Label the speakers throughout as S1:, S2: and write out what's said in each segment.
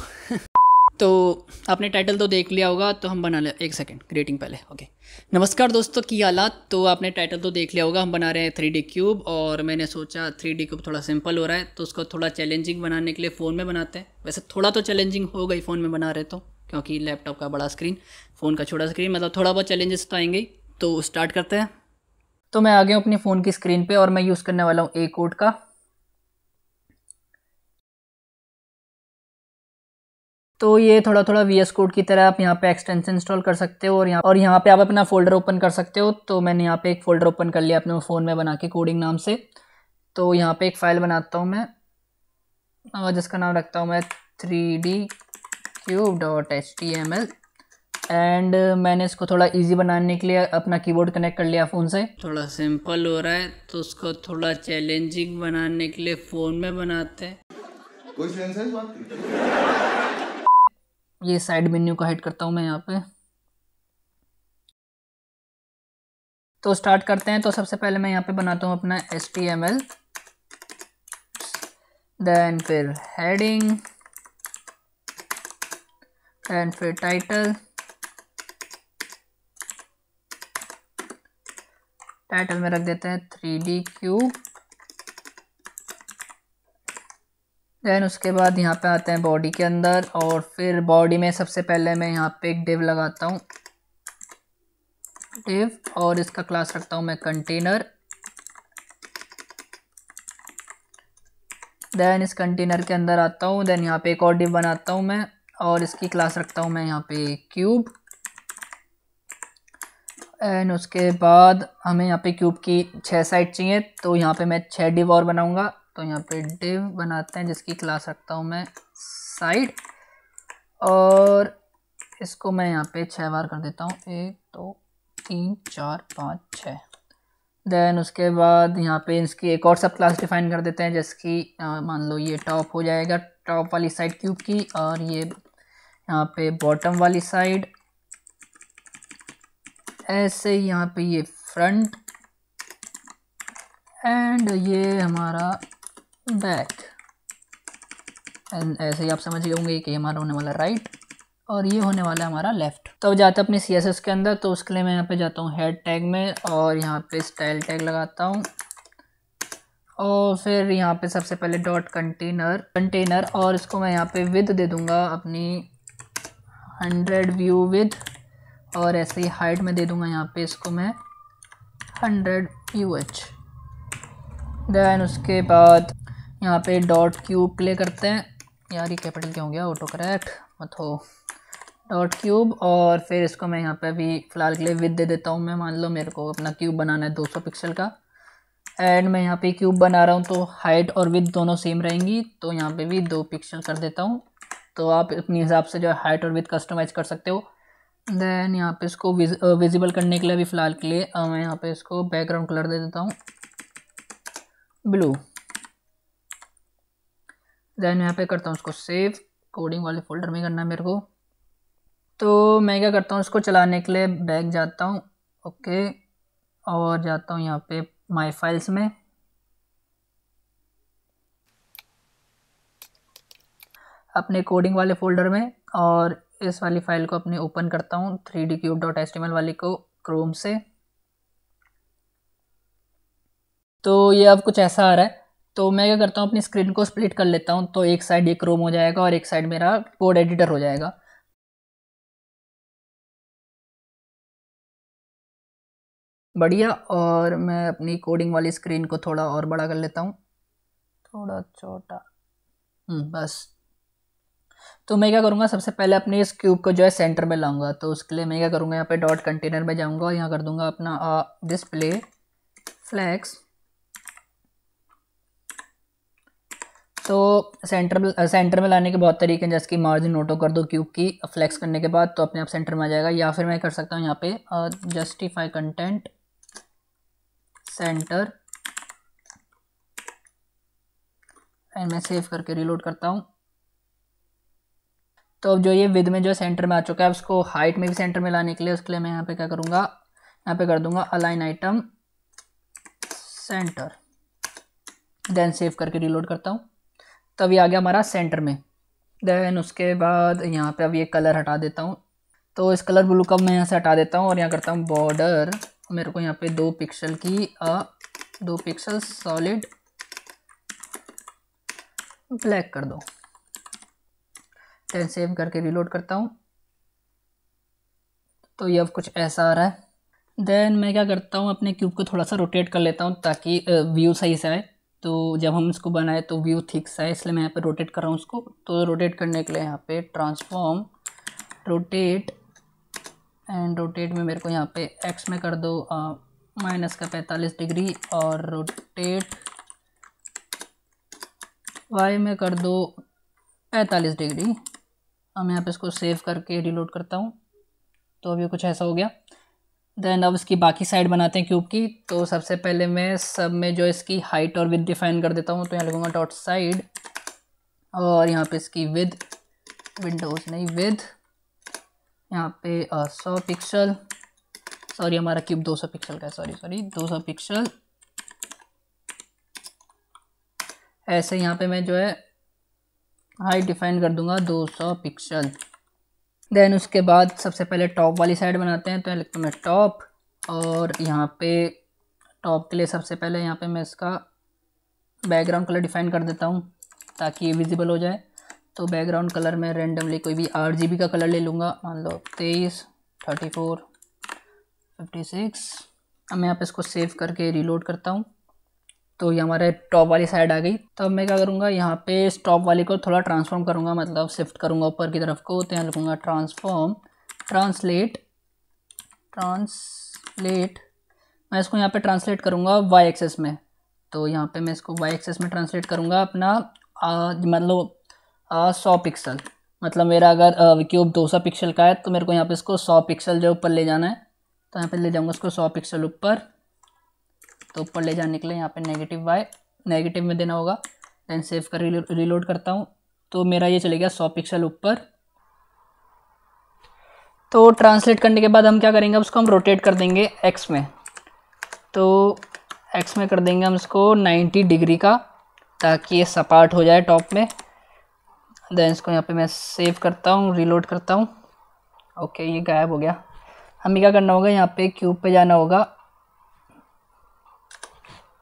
S1: हूँ तो आपने टाइटल तो देख लिया होगा तो हम बना ले एक सेकेंड ग्रेटिंग पहले ओके नमस्कार दोस्तों की हालात तो आपने टाइटल तो देख लिया होगा हम बना रहे हैं थ्री डी क्यूब और मैंने सोचा थ्री डी क्यूब थोड़ा सिंपल हो रहा है तो उसको थोड़ा चैलेंजिंग बनाने के लिए फ़ोन में बनाते हैं वैसे थोड़ा तो चैलेंजिंग होगा ही फ़ोन में बना रहे तो क्योंकि लैपटॉप का बड़ा स्क्रीन फ़ोन का छोटा स्क्रीन मतलब थोड़ा बहुत चैलेंजेस तो आएंगे तो स्टार्ट करते हैं तो मैं आ गया हूँ अपने फ़ोन की स्क्रीन पर और मैं यूज़ करने वाला हूँ ए कोड का तो ये थोड़ा थोड़ा वी एस कोड की तरह आप यहाँ पे एक्सटेंशन इंस्टॉल कर सकते हो और यहाँ और यहाँ पे आप अपना फोल्डर ओपन कर सकते हो तो मैंने यहाँ पे एक फोल्डर ओपन कर लिया अपने फ़ोन में बना के कोडिंग नाम से तो यहाँ पे एक फ़ाइल बनाता हूँ मैं और जिसका नाम रखता हूँ मैं three D cube dot H T M L and मैंने इसको थोड़ा ईजी बनाने के लिए अपना कीबोर्ड कनेक्ट कर लिया फ़ोन से थोड़ा सिंपल हो रहा है तो उसको थोड़ा चैलेंजिंग बनाने के लिए फ़ोन में बनाते हैं कोई ये साइड मेन्यू का हेड करता हूँ मैं यहाँ पे तो स्टार्ट करते हैं तो सबसे पहले मैं यहाँ पे बनाता हूँ अपना S T M L then फिर हेडिंग देन फिर टाइटल टाइटल में रख देते हैं थ्री डी क्यू देन उसके बाद यहाँ पे आते हैं बॉडी के अंदर और फिर बॉडी में सबसे पहले मैं यहाँ पे एक डिव लगाता हूँ डिव और इसका क्लास रखता हूँ मैं कंटेनर देन इस कंटेनर के अंदर आता हूँ देन यहाँ पे एक और डिव बनाता हूँ मैं और इसकी क्लास रखता हूँ मैं यहाँ पे क्यूब एंड उसके बाद हमें यहाँ पे क्यूब की छः साइड चाहिए तो यहाँ पे मैं छः डिव और बनाऊँगा तो यहाँ पे डिव बनाते हैं जिसकी क्लास रखता हूँ मैं साइड और इसको मैं यहाँ पे छः बार कर देता हूँ एक दो तीन चार पाँच छः देन उसके बाद यहाँ पे इसकी एक और सब क्लास डिफाइन कर देते हैं जिसकी मान लो ये टॉप हो जाएगा टॉप वाली साइड क्यूब की और ये यहाँ पे बॉटम वाली साइड ऐसे यहाँ पे ये फ्रंट एंड ये हमारा बैक एंड ऐसे ही आप समझ गए होंगे कि हमारा होने वाला राइट और ये होने वाला है हमारा लेफ़्ट तो अब जाता अपने सी एस एस के अंदर तो उसके लिए मैं यहाँ पे जाता हूँ हेड टैग में और यहाँ पे स्टाइल टैग लगाता हूँ और फिर यहाँ पे सबसे पहले डॉट कंटेनर कंटेनर और इसको मैं यहाँ पे विद दे दूँगा अपनी हंड्रेड व्यू विद और ऐसे ही हाइट में दे दूँगा यहाँ पे इसको मैं हंड्रेड यू एच दैन उसके बाद यहाँ पे डॉट क्यूब प्ले करते हैं यार ये कैपिटल क्यों हो गया ऑटो करैक्ट मत हो डॉट क्यूब और फिर इसको मैं यहाँ पे अभी फ़िलहाल के लिए विद दे देता हूँ मैं मान लो मेरे को अपना क्यूब बनाना है 200 पिक्सल का एंड मैं यहाँ पे क्यूब बना रहा हूँ तो हाइट और विद दोनों सेम रहेंगी तो यहाँ पे भी दो पिक्सल कर देता हूँ तो आप अपने हिसाब से जो है हाइट और विद कस्टमाइज़ कर सकते हो देन यहाँ पर इसको विजिबल करने के लिए अभी फ़िलहाल के लिए मैं यहाँ पर इसको बैकग्राउंड कलर दे देता हूँ ब्लू देन यहाँ पे करता हूँ उसको सेव कोडिंग वाले फोल्डर में करना है मेरे को तो मैं क्या करता हूँ उसको चलाने के लिए बैग जाता हूँ ओके और जाता हूँ यहाँ पे माई फाइल्स में अपने कोडिंग वाले फोल्डर में और इस वाली फाइल को अपने ओपन करता हूँ three D cube dot S वाली को क्रोम से तो ये अब कुछ ऐसा आ रहा है तो मैं क्या करता हूँ अपनी स्क्रीन को स्प्लिट कर लेता हूँ तो एक साइड ये क्रोम हो जाएगा और एक साइड मेरा कोड एडिटर हो जाएगा बढ़िया और मैं अपनी कोडिंग वाली स्क्रीन को थोड़ा और बड़ा कर लेता हूँ थोड़ा छोटा हम्म, बस तो मैं क्या करूँगा सबसे पहले अपने इस क्यूब को जो है सेंटर में लाऊंगा तो उसके लिए मैं क्या करूँगा यहाँ पे डॉट कंटेनर में जाऊँगा और यहाँ कर दूँगा अपना डिस्प्ले फ्लैक्स तो सेंटर सेंटर में लाने के बहुत तरीके हैं जैसे कि मार्जिन नोटो कर दो क्यूब की फ्लेक्स करने के बाद तो अपने आप सेंटर में आ जाएगा या फिर मैं कर सकता हूँ यहाँ पे जस्टिफाई कंटेंट सेंटर एंड मैं सेव करके रिलोड करता हूँ तो अब जो ये विद में जो सेंटर में आ चुका है उसको हाइट में भी सेंटर में लाने के लिए उसके लिए मैं यहाँ पे क्या करूँगा यहाँ पे कर दूंगा align item center then save करके रिलोड करता हूँ तो अभी आ गया हमारा सेंटर में देन उसके बाद यहाँ पे अब ये कलर हटा देता हूँ तो इस कलर ब्लू का मैं यहाँ से हटा देता हूँ और यहाँ करता हूँ बॉर्डर मेरे को यहाँ पे दो पिक्सल की आ, दो पिक्सल सॉलिड ब्लैक कर दो देन सेव करके रिलोड करता हूँ तो ये अब कुछ ऐसा आ रहा है देन मैं क्या करता हूँ अपने क्यूब को थोड़ा सा रोटेट कर लेता हूँ ताकि व्यू सही से आए तो जब हम इसको बनाए तो व्यू थिक सा है इसलिए मैं यहाँ पर रोटेट कर रहा हूँ उसको तो रोटेट करने के लिए यहाँ पे ट्रांसफॉर्म रोटेट एंड रोटेट में मेरे को यहाँ पे एक्स में कर दो माइनस का पैंतालीस डिग्री और रोटेट वाई में कर दो पैंतालीस डिग्री अब मैं यहाँ पे इसको सेव करके रिलोड करता हूँ तो अभी कुछ ऐसा हो गया देन अब इसकी बाकी साइड बनाते हैं क्यूब की तो सबसे पहले मैं सब में जो इसकी हाइट और विद डिफाइन कर देता हूँ तो यहाँ लिखूँगा डॉट साइड और यहाँ पे इसकी विद विंडोज़ नहीं विद यहाँ पे uh, सौ पिक्सल सॉरी हमारा क्यूब दो सौ पिक्सल का है सॉरी सॉरी दो सौ पिक्सल ऐसे यहाँ पे मैं जो है हाइट डिफाइन कर दूंगा दो सौ पिक्सल देन उसके बाद सबसे पहले टॉप वाली साइड बनाते हैं तो लिखता मैं टॉप और यहाँ पे टॉप के लिए सबसे पहले यहाँ पे मैं इसका बैकग्राउंड कलर डिफाइन कर देता हूँ ताकि ये विजिबल हो जाए तो बैकग्राउंड कलर मैं रेंडमली कोई भी आठ जी का कलर ले लूँगा मान लो तेईस थर्टी फोर फिफ्टी सिक्स अब मैं यहाँ पर इसको सेव करके रीलोड करता हूँ तो ये हमारे टॉप वाली साइड आ गई तब तो मैं क्या करूँगा यहाँ पे इस टॉप वाली को थोड़ा ट्रांसफॉर्म करूँगा मतलब शिफ्ट करूँगा ऊपर की तरफ को तो यहाँ लिखूँगा ट्रांसफॉर्म ट्रांसलेट ट्रांसलेट मैं इसको यहाँ पे ट्रांसलेट करूँगा वाई एक्सेस में तो यहाँ पे मैं इसको वाई एक्सेस में ट्रांसलेट करूँगा अपना मतलब सौ पिक्सल मतलब मेरा अगर क्यूब दो सौ पिक्सल का है तो मेरे को यहाँ पे इसको सौ पिक्सल जो ऊपर ले जाना है तो यहाँ पे ले जाऊँगा इसको सौ पिक्सल ऊपर तो ऊपर ले जाने के लिए यहाँ पे नेगेटिव वाई नेगेटिव में देना होगा देन सेव कर रिलोड करता हूँ तो मेरा ये चले गया सौ पिक्सल ऊपर तो ट्रांसलेट करने के बाद हम क्या करेंगे उसको हम रोटेट कर देंगे एक्स में तो एक्स में कर देंगे हम इसको नाइन्टी डिग्री का ताकि ये सपाट हो जाए टॉप में देन इसको यहाँ पे मैं सेव करता हूँ रिलोड करता हूँ ओके ये गायब हो गया हमें क्या करना होगा यहाँ पे क्यूब पे जाना होगा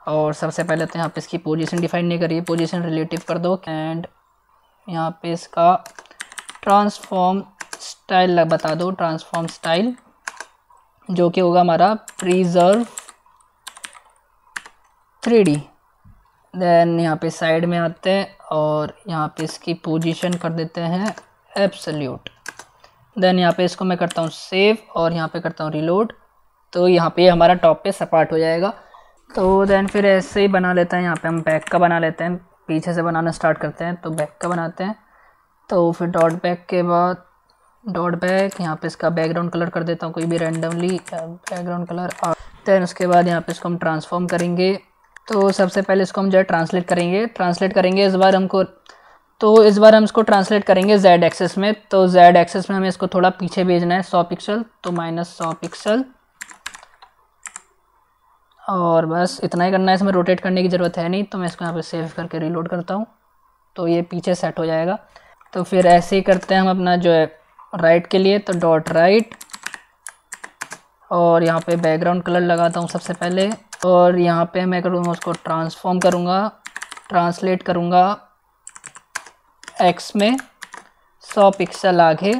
S1: और सबसे पहले तो यहाँ पे इसकी पोजीशन डिफाइन नहीं करिए पोजीशन रिलेटिव कर दो एंड यहाँ पे इसका ट्रांसफॉर्म स्टाइल बता दो ट्रांसफॉर्म स्टाइल जो कि होगा हमारा प्रिजर्व थ्री डी देन यहाँ पे साइड में आते हैं और यहाँ पे इसकी पोजीशन कर देते हैं एब्सल्यूट देन यहाँ पे इसको मैं करता हूँ सेव और यहाँ पे करता हूँ रिलोड तो यहाँ पे हमारा टॉप पे सपाट हो जाएगा तो दैन फिर ऐसे ही बना लेते हैं यहाँ पे हम बैक का बना लेते हैं पीछे से बनाना स्टार्ट करते हैं तो बैक का बनाते हैं तो फिर डॉट बैक के बाद डॉट बैक यहाँ पे इसका बैकग्राउंड कलर कर देता हूँ कोई भी रैंडमली बैकग्राउंड कलर और दैन उसके बाद यहाँ पे इसको हम ट्रांसफॉर्म करेंगे तो सबसे पहले इसको हम जो है ट्रांसलेट करेंगे ट्रांसलेट करेंगे इस बार हमको तो इस बार हम इसको ट्रांसलेट करेंगे जेड एक्सेस में तो जेड एक्सेस में हमें इसको थोड़ा पीछे भेजना है सौ पिक्सल तो माइनस सौ पिक्सल और बस इतना ही करना है इसमें रोटेट करने की ज़रूरत है नहीं तो मैं इसको यहाँ पे सेव करके रीलोड करता हूँ तो ये पीछे सेट हो जाएगा तो फिर ऐसे ही करते हैं हम अपना जो है राइट के लिए तो डॉट राइट और यहाँ पे बैकग्राउंड कलर लगाता हूँ सबसे पहले और यहाँ पे मैं करूँगा उसको ट्रांसफॉर्म करूँगा ट्रांसलेट करूँगा एक्स में सौ पिक्सल आगे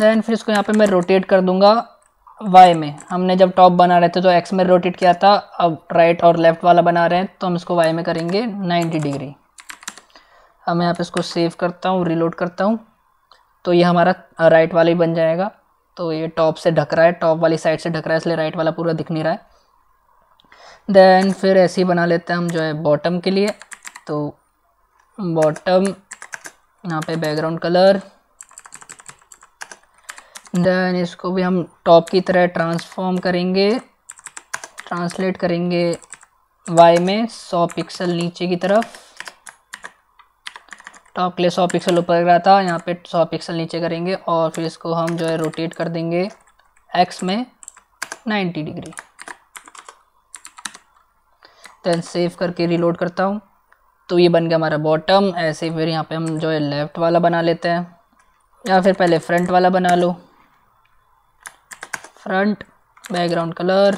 S1: दैन फिर इसको यहाँ पर मैं रोटेट कर दूँगा वाई में हमने जब टॉप बना रहे थे तो एक्स में रोटेट किया था अब राइट और लेफ़्ट वाला बना रहे हैं तो हम इसको वाई में करेंगे नाइन्टी डिग्री अब मैं यहाँ इसको सेव करता हूँ रिलोड करता हूँ तो ये हमारा राइट वाला ही बन जाएगा तो ये टॉप से ढक रहा है टॉप वाली साइड से ढक रहा है इसलिए राइट वाला पूरा दिख नहीं रहा है देन फिर ऐसे ही बना लेते हैं हम जो है बॉटम के लिए तो बॉटम यहाँ पे बैकग्राउंड कलर देन इसको भी हम टॉप की तरह ट्रांसफॉर्म करेंगे ट्रांसलेट करेंगे वाई में सौ पिक्सल नीचे की तरफ टॉप के लिए सौ पिक्सल ऊपर रहा था यहाँ पे सौ पिक्सल नीचे करेंगे और फिर इसको हम जो है रोटेट कर देंगे एक्स में नाइन्टी डिग्री देन सेव करके रिलोड करता हूँ तो ये बन गया हमारा बॉटम ऐसे फिर यहाँ पे हम जो है लेफ़्ट वाला बना लेते हैं या फिर पहले फ्रंट वाला बना लो फ्रंट बैकग्राउंड कलर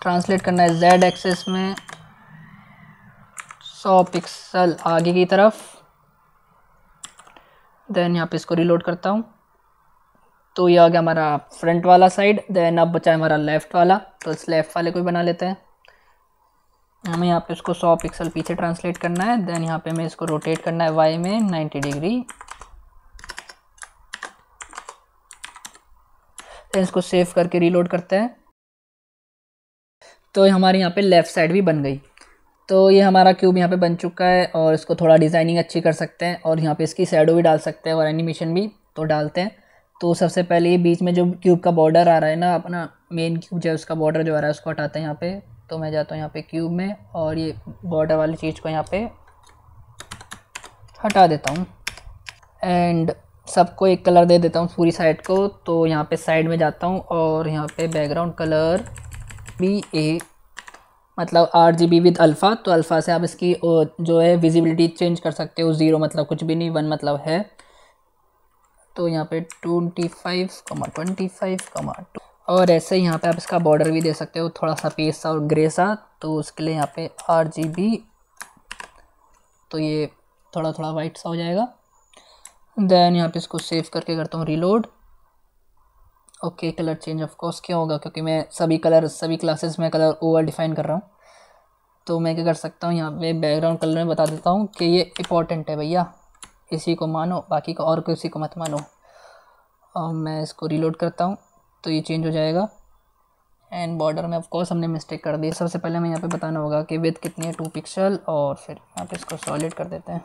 S1: ट्रांसलेट करना है जेड एक्सेस में सौ पिक्सल आगे की तरफ देन यहाँ पे इसको रिलोड करता हूँ तो ये आ गया हमारा फ्रंट वाला साइड देन अब बचा है हमारा लेफ़्ट वाला तो इस लेफ़्ट वाले को भी बना लेते हैं हमें यहाँ पे इसको 100 पिक्सल पीछे ट्रांसलेट करना है देन यहाँ पे हमें इसको रोटेट करना है वाई में 90 डिग्री तो इसको सेव करके रीलोड करते हैं तो हमारे यहाँ पे लेफ़्ट साइड भी बन गई तो ये हमारा क्यूब यहाँ पे बन चुका है और इसको थोड़ा डिज़ाइनिंग अच्छी कर सकते हैं और यहाँ पे इसकी शेडो भी डाल सकते हैं और एनिमेशन भी तो डालते हैं तो सबसे पहले ये बीच में जो क्यूब का बॉर्डर आ रहा है ना अपना मेन क्यूब जो है उसका बॉर्डर जो आ रहा है उसको हटाते हैं यहाँ पर तो मैं जाता हूँ यहाँ पर क्यूब में और ये बॉर्डर वाली चीज़ को यहाँ पर हटा देता हूँ एंड सबको एक कलर दे देता हूँ पूरी साइड को तो यहाँ पे साइड में जाता हूँ और यहाँ पे बैकग्राउंड कलर बी ए मतलब R G B with alpha तो अल्फ़ा से आप इसकी जो है विजिबिलिटी चेंज कर सकते हो ज़ीरो मतलब कुछ भी नहीं वन मतलब है तो यहाँ पे twenty five comma twenty five comma two और ऐसे यहाँ पे आप इसका बॉर्डर भी दे सकते हो थोड़ा सा पेस सा और ग्रे सा तो उसके लिए यहाँ पे आर जी बी तो ये थोड़ा थोड़ा वाइट सा हो जाएगा देन यहाँ पे इसको सेव करके करता हूँ reload okay colour change of course क्या होगा क्योंकि मैं सभी कलर सभी क्लासेस में कलर ओवर डिफाइन कर रहा हूँ तो मैं क्या कर सकता हूँ यहाँ पे बैकग्राउंड कलर में बता देता हूँ कि ये इंपॉर्टेंट है भैया इसी को मानो बाकी को और किसी को मत मानो और मैं इसको रीलोड करता हूँ तो ये चेंज हो जाएगा एंड बॉर्डर में ऑफकोर्स हमने मिस्टेक कर दी सबसे पहले हमें यहाँ पे बताना होगा कि विथ कितनी है टू पिक्सल और फिर यहाँ पे इसको सॉलिड कर देते हैं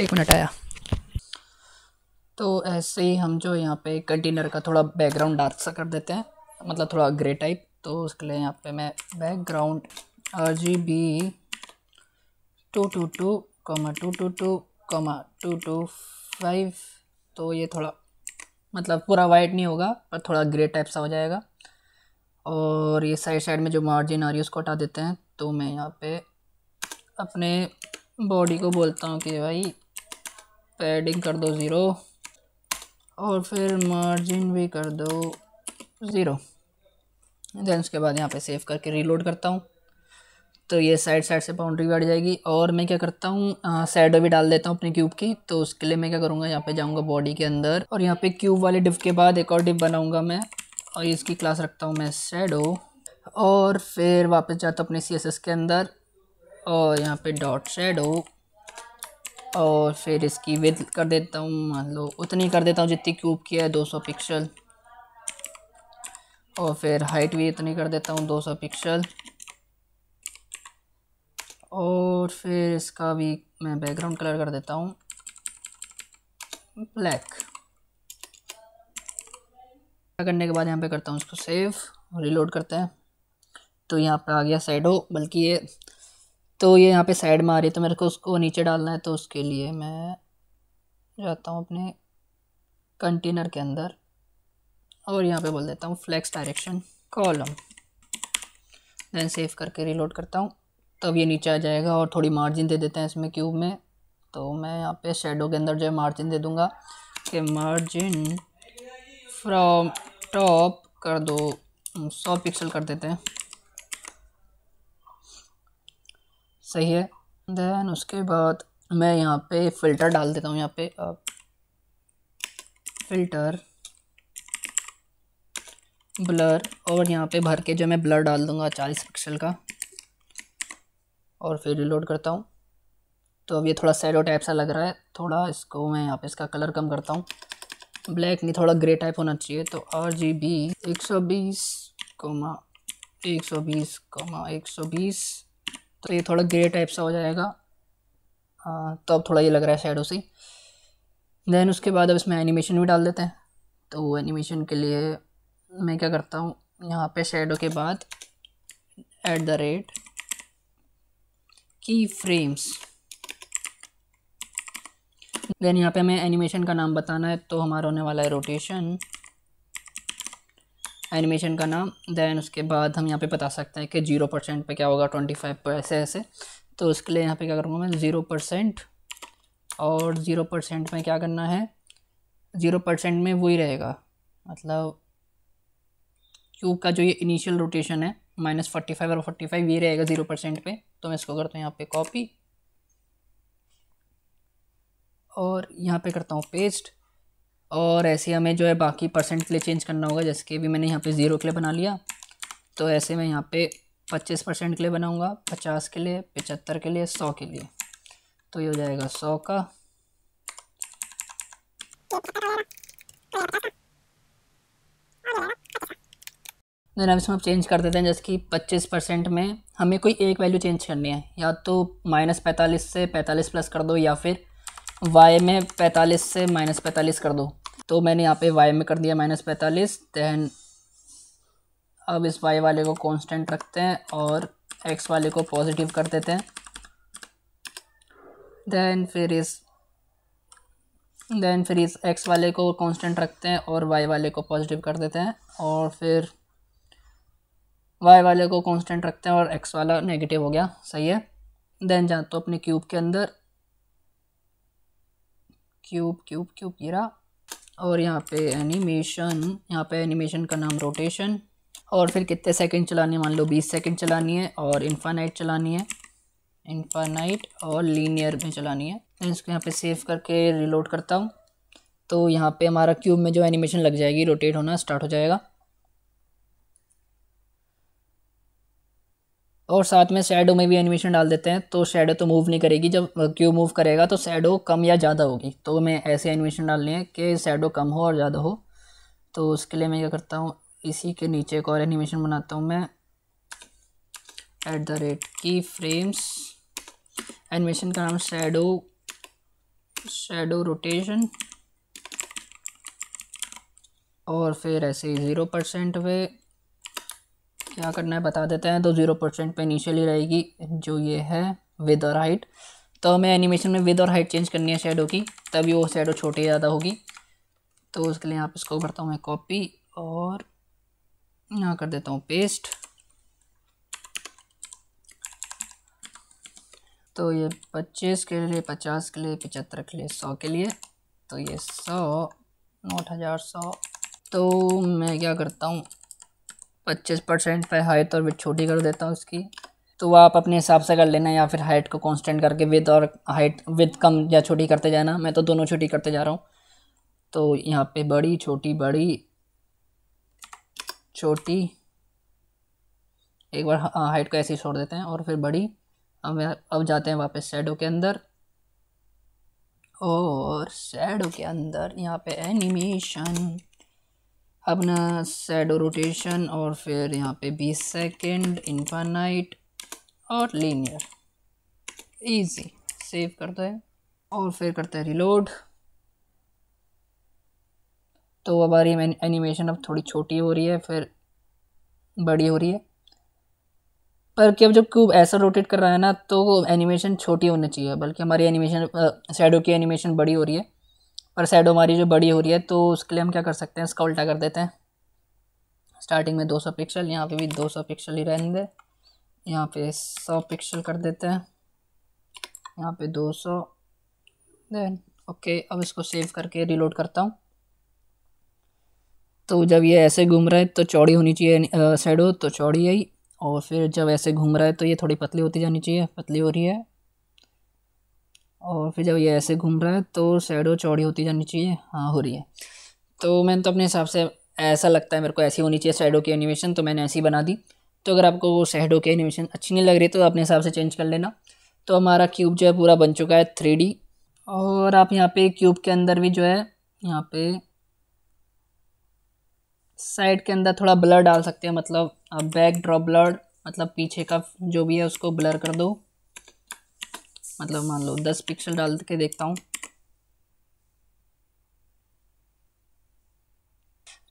S1: एक मिनट आया तो ऐसे ही हम जो यहाँ पे कंटेनर का थोड़ा बैकग्राउंड डार्क सा कर देते हैं मतलब थोड़ा ग्रे टाइप तो उसके लिए यहाँ पे मैं background R G B two two two comma two two two comma two two five तो ये थोड़ा मतलब पूरा वाइट नहीं होगा पर थोड़ा ग्रे टाइप सा हो जाएगा और ये साइड साइड में जो मार्जिन आ रही है उसको हटा देते हैं तो मैं यहाँ पे अपने बॉडी को बोलता हूँ कि भाई पैडिंग कर दो ज़ीरो और फिर मार्जिन भी कर दो ज़ीरो दैन उसके बाद यहाँ पे सेव करके रीलोड करता हूँ तो ये साइड साइड से बाउंड्री भी जाएगी और मैं क्या करता हूँ साइडो भी डाल देता हूँ अपने क्यूब की तो उसके लिए मैं क्या करूँगा यहाँ पे जाऊँगा बॉडी के अंदर और यहाँ पे क्यूब वाले डिप के बाद एक और डिप बनाऊँगा मैं और इसकी क्लास रखता हूँ मैं सैडो और फिर वापस जाता हूँ अपने सी के अंदर और यहाँ पर डॉट सैडो और फिर इसकी विद कर देता हूँ मान लो उतनी कर देता हूँ जितनी क्यूब की है 200 पिक्सल और फिर हाइट भी इतनी कर देता हूँ 200 पिक्सल और फिर इसका भी मैं बैकग्राउंड कलर कर देता हूँ ब्लैक करने के बाद यहाँ पे करता हूँ इसको सेव रिलोड करते हैं तो यहाँ पे आ गया साइडो बल्कि ये तो ये यहाँ पे साइड में आ रही है तो मेरे को उसको नीचे डालना है तो उसके लिए मैं जाता हूँ अपने कंटेनर के अंदर और यहाँ पे बोल देता हूँ flex direction column then save करके रिलोड करता हूँ तब ये नीचे आ जाएगा और थोड़ी मार्जिन दे देते हैं इसमें क्यूब में तो मैं यहाँ पे शेडो के अंदर जो है मार्जिन दे दूँगा कि मार्जिन फ्रॉम टॉप कर दो सौ पिक्सल कर देते हैं सही है देन उसके बाद मैं यहाँ पे फ़िल्टर डाल देता हूँ यहाँ पे फ़िल्टर ब्लर और यहाँ पे भर के जो मैं ब्लर डाल दूँगा चालीस पिक्सल का और फिर रिलोड करता हूँ तो अब ये थोड़ा सैलो टाइप सा लग रहा है थोड़ा इसको मैं यहाँ पे इसका कलर कम करता हूँ ब्लैक नहीं थोड़ा ग्रे टाइप होना चाहिए तो आर जी बी एक सौ बीस कोमा एक सौ बीस कोमा एक सौ बीस तो ये थोड़ा ग्रे टाइप सा हो जाएगा आ, तो अब थोड़ा ये लग रहा है शेडो से देन उसके बाद अब इसमें एनिमेशन भी डाल देते हैं तो एनिमेशन के लिए मैं क्या करता हूँ यहाँ पे शेडो के बाद at the rate key frames then यहाँ पे हमें एनिमेशन का नाम बताना है तो हमारा होने वाला है रोटेशन एनिमेशन का नाम दैन उसके बाद हम यहाँ पे बता सकते हैं कि जीरो परसेंट पर क्या होगा ट्वेंटी फाइव पर ऐसे ऐसे तो उसके लिए यहाँ पे क्या करूँगा मैं ज़ीरो परसेंट और ज़ीरो परसेंट में क्या करना है ज़ीरो परसेंट में वही रहेगा मतलब क्यूब का जो ये इनिशियल रोटेशन है माइनस फोर्टी फाइव और फोर्टी फाइव ये रहेगा ज़ीरो परसेंट पर तो मैं इसको करता हूँ यहाँ पर कॉपी और यहाँ पर करता हूँ पेस्ट और ऐसे हमें जो है बाकी परसेंट के लिए चेंज करना होगा जैसे कि अभी मैंने यहाँ पे ज़ीरो के लिए बना लिया तो ऐसे मैं यहाँ पे पच्चीस परसेंट के लिए बनाऊँगा पचास के लिए पचहत्तर के लिए सौ के लिए तो ये हो जाएगा सौ का देन अब इसमें आप चेंज कर देते हैं जैसे कि पच्चीस परसेंट में हमें कोई एक वैल्यू चेंज करनी है या तो माइनस पैंतालीस से पैंतालीस प्लस कर दो या फिर वाई में पैंतालीस से माइनस पैंतालीस कर दो तो मैंने यहाँ पे वाई में कर दिया माइनस पैंतालीस दैन अब इस वाई वाले को कांस्टेंट रखते हैं और एक्स वाले को पॉजिटिव कर देते हैं दैन फिर इस दैन फिर इस एक्स वाले को कांस्टेंट रखते हैं और वाई वाले को पॉजिटिव कर देते हैं और फिर वाई वाले को कांस्टेंट रखते हैं और एक्स वाला नेगेटिव हो गया सही है देन जाते तो अपने क्यूब के अंदर क्यूब क्यूब क्यूब गिरा और यहाँ पे एनिमेशन यहाँ पे एनिमेशन का नाम रोटेशन और फिर कितने सेकंड चलानी है मान लो बीस सेकंड चलानी है और इन्फानाइट चलानी है इन्फानाइट और लीनियर में चलानी है मैं इसको यहाँ पे सेव करके रिलोड करता हूँ तो यहाँ पे हमारा क्यूब में जो एनिमेशन लग जाएगी रोटेट होना स्टार्ट हो जाएगा और साथ में शेडो में भी एनिमेशन डाल देते हैं तो शेडो तो मूव नहीं करेगी जब क्यू मूव करेगा तो शेडो कम या ज़्यादा होगी तो मैं ऐसे एनिमेशन डालने हैं कि शेडो कम हो और ज़्यादा हो तो उसके लिए मैं क्या करता हूँ इसी के नीचे एक और एनिमेशन बनाता हूँ मैं at the rate key frames animation का नाम शेडो शेडो रोटेशन और फिर ऐसे ज़ीरो परसेंट पे क्या करना है बता देते हैं तो ज़ीरो परसेंट पे इनिशियली रहेगी जो ये है विद और हाइट तो हमें एनिमेशन में विद और हाइट चेंज करनी है शेडो की तभी वो शेडो छोटी ज़्यादा होगी तो उसके लिए आप इसको करता हूँ मैं कॉपी और यहाँ कर देता हूँ पेस्ट तो ये पच्चीस के लिए पचास के लिए पचहत्तर के लिए सौ के लिए तो ये सौ नौ हज़ार सौ तो मैं क्या करता हूँ पच्चीस परसेंट पर हाइट और विथ छोटी कर देता हूँ उसकी तो वह आप अपने हिसाब से कर लेना या फिर हाइट को कांस्टेंट करके विद और हाइट विद कम या छोटी करते जाना मैं तो दोनों छोटी करते जा रहा हूँ तो यहाँ पे बड़ी छोटी बड़ी छोटी एक बार हाइट को ऐसे ही छोड़ देते हैं और फिर बड़ी अब अब जाते हैं वापस शेडो के अंदर और शेडो के अंदर यहाँ पे एनिमेशन अपना सैडो रोटेशन और फिर यहाँ पे बीस सेकेंड इन्फानाइट और लीनियर इजी सेव करता है और फिर करता तो है रिलोड तो हमारी एनिमेशन अब थोड़ी छोटी हो रही है फिर बड़ी हो रही है पर कि अब जब क्यूब ऐसा रोटेट कर रहा है ना तो एनिमेशन छोटी होनी चाहिए बल्कि हमारी एनिमेशन सैडो की एनिमेशन बड़ी हो रही है और साइड हमारी जो बड़ी हो रही है तो उसके लिए हम क्या कर सकते हैं इसका उल्टा कर देते हैं स्टार्टिंग में 200 पिक्सल यहाँ पे भी 200 पिक्सल ही रहने दे यहाँ पे 100 पिक्सल कर देते हैं यहाँ पे 200 देन ओके अब इसको सेव करके रिलोड करता हूँ तो जब ये ऐसे घूम रहा है तो चौड़ी होनी चाहिए हो तो चौड़ी आई और फिर जब ऐसे घूम रहा है तो ये थोड़ी पतली होती जानी चाहिए पतली हो रही है और फिर जब ये ऐसे घूम रहा है तो शेडो चौड़ी होती जानी चाहिए हाँ हो रही है तो मैंने तो अपने हिसाब से ऐसा लगता है मेरे को ऐसी होनी चाहिए शेडो की एनिमेशन तो मैंने ऐसी बना दी तो अगर आपको वो शेडो की एनिमेशन अच्छी नहीं लग रही तो अपने हिसाब से चेंज कर लेना तो हमारा क्यूब जो है पूरा बन चुका है थ्री और आप यहाँ पे क्यूब के अंदर भी जो है यहाँ पे साइड के अंदर थोड़ा ब्लर डाल सकते हैं मतलब बैक ड्रॉप ब्लर मतलब पीछे का जो भी है उसको ब्लर कर दो मतलब मान लो दस पिक्सल डाल के देखता हूँ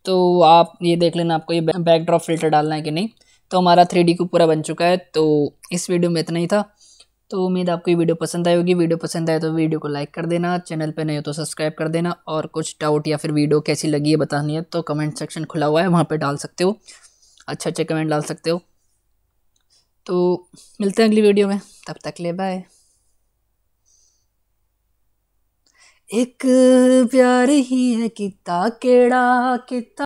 S1: तो आप ये देख लेना आपको ये बैकड्रॉप फिल्टर डालना है कि नहीं तो हमारा थ्री डी पूरा बन चुका है तो इस वीडियो में इतना ही था तो उम्मीद आपको ये वीडियो पसंद आई होगी वीडियो पसंद आए तो वीडियो को लाइक कर देना चैनल पे नहीं हो तो सब्सक्राइब कर देना और कुछ डाउट या फिर वीडियो कैसी लगी है बतानी है तो कमेंट सेक्शन खुला हुआ है वहाँ पर डाल सकते हो अच्छे अच्छे कमेंट डाल सकते हो तो मिलते हैं अगली वीडियो में तब तक ले बाय एक प्यार ही है किता केह्ड़ा कीता